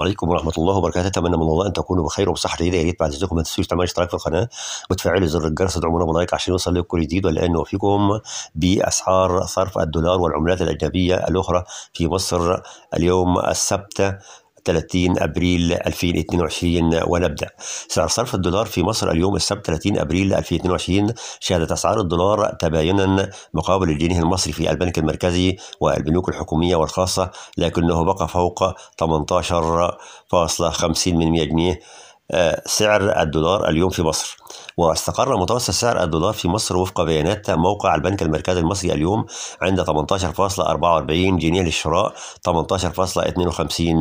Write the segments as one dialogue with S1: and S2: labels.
S1: عليكم ورحمة الله وبركاته أتمنى من الله أن تكونوا بخير وبصحة جيدة يا ريت بعد إذنكم ما تنسوش تعملوا اشتراك في القناة وتفعلوا زر الجرس وتدعمونا بلايك عشان يوصل لكم كل جديد والآن نوفيكم بأسعار صرف الدولار والعملات الأجنبية الأخرى في مصر اليوم السبت 30 ابريل 2022 ونبدا. سعر صرف الدولار في مصر اليوم السبت 30 ابريل 2022 شهدت اسعار الدولار تباينا مقابل الجنيه المصري في البنك المركزي والبنوك الحكوميه والخاصه لكنه بقى فوق 18.50 جنيه سعر الدولار اليوم في مصر واستقر متوسط سعر الدولار في مصر وفق بيانات موقع البنك المركزي المصري اليوم عند 18.44 جنيه للشراء 18.52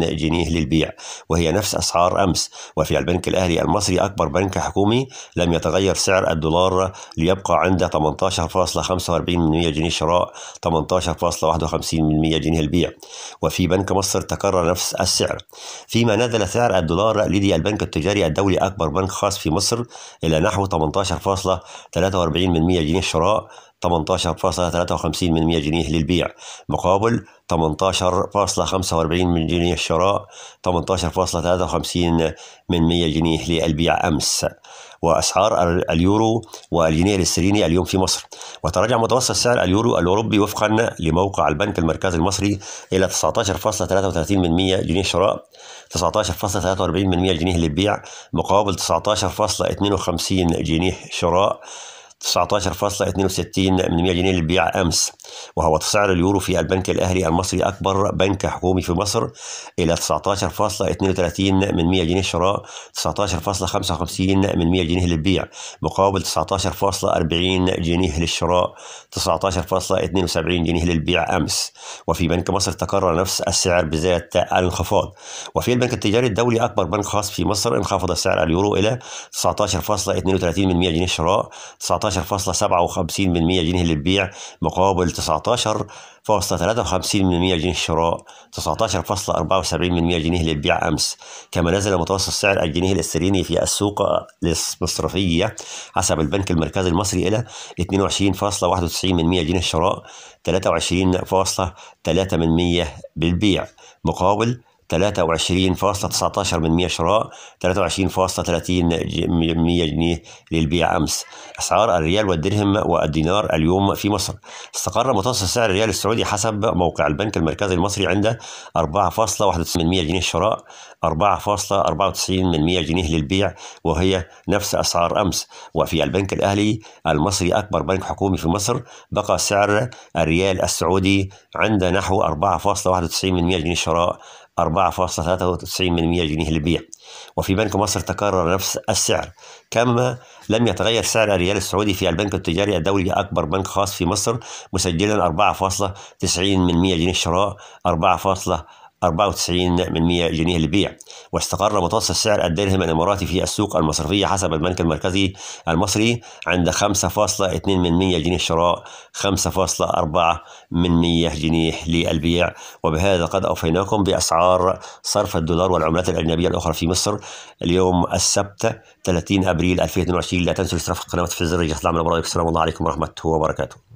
S1: جنيه للبيع وهي نفس أسعار أمس وفي البنك الأهلي المصري أكبر بنك حكومي لم يتغير سعر الدولار ليبقى عند 18.45 جنيه شراء 18.51 جنيه البيع وفي بنك مصر تكرر نفس السعر فيما نزل سعر الدولار لدي البنك التجاري الدولي أكبر بنك خاص في مصر إلى نحو 18.43% جنيه شراء 18.53 من 100 جنيه للبيع مقابل 18.45 من جنيه الشراء 18.53 من 100 جنيه للبيع أمس وأسعار اليورو والجنيه الاسترليني اليوم في مصر وتراجع متوسط سعر اليورو الأوروبي وفقا لموقع البنك المركزي المصري إلى 19.33 من 100 جنيه شراء 19.43 من 100 جنيه للبيع مقابل 19.52 جنيه شراء 19.62 جنيه للبيع امس وهو تسعر اليورو في البنك الأهلي المصري أكبر بنك حكومي في مصر إلى 19.32 من 100 جنيه شراء 19.55 من 100 جنيه للبيع مقابل 19.40 جنيه للشراء 19.72 جنيه للبيع أمس وفي بنك مصر تكرر نفس السعر بذات الانخفاض وفي البنك التجاري الدولي أكبر بنك خاص في مصر انخفض سعر اليورو إلى 19.32 من 100 جنيه شراء 19.57 من 100 جنيه للبيع مقابل 19 19.53% 53% جنيه الشراء 19.74 جنيه للبيع أمس كما نزل متوسط سعر الجنيه الاسترليني في السوق المصرفية حسب البنك المركزي المصري إلى 22.91 جنيه الشراء 23.3% بالبيع مقابل 23.19 من 100 شراء 23.30 جنيه للبيع أمس أسعار الريال والدرهم والدينار اليوم في مصر استقر متوسط سعر الريال السعودي حسب موقع البنك المركزي المصري عند 4.91 جنيه شراء 4.94 جنيه للبيع وهي نفس أسعار أمس وفي البنك الأهلي المصري أكبر بنك حكومي في مصر بقى سعر الريال السعودي عند نحو 4.91 جنيه شراء 4.93 جنيه للبيع وفي بنك مصر تكرر نفس السعر كما لم يتغير سعر الريال السعودي في البنك التجاري الدولي أكبر بنك خاص في مصر مسجلا 4.90 جنيه شراء 94% جنيه للبيع واستقر متوسط سعر الدرهم الإماراتي في السوق المصرفية حسب البنك المركزي المصري عند 5.2% جنيه الشراء 5.4% جنيه للبيع وبهذا قد أوفيناكم بأسعار صرف الدولار والعملات الأجنبية الأخرى في مصر اليوم السبت 30 أبريل 2022 لا تنسوا الاشتراك في القناة وتفعيل زر الجرس السلام عليكم ورحمة الله وبركاته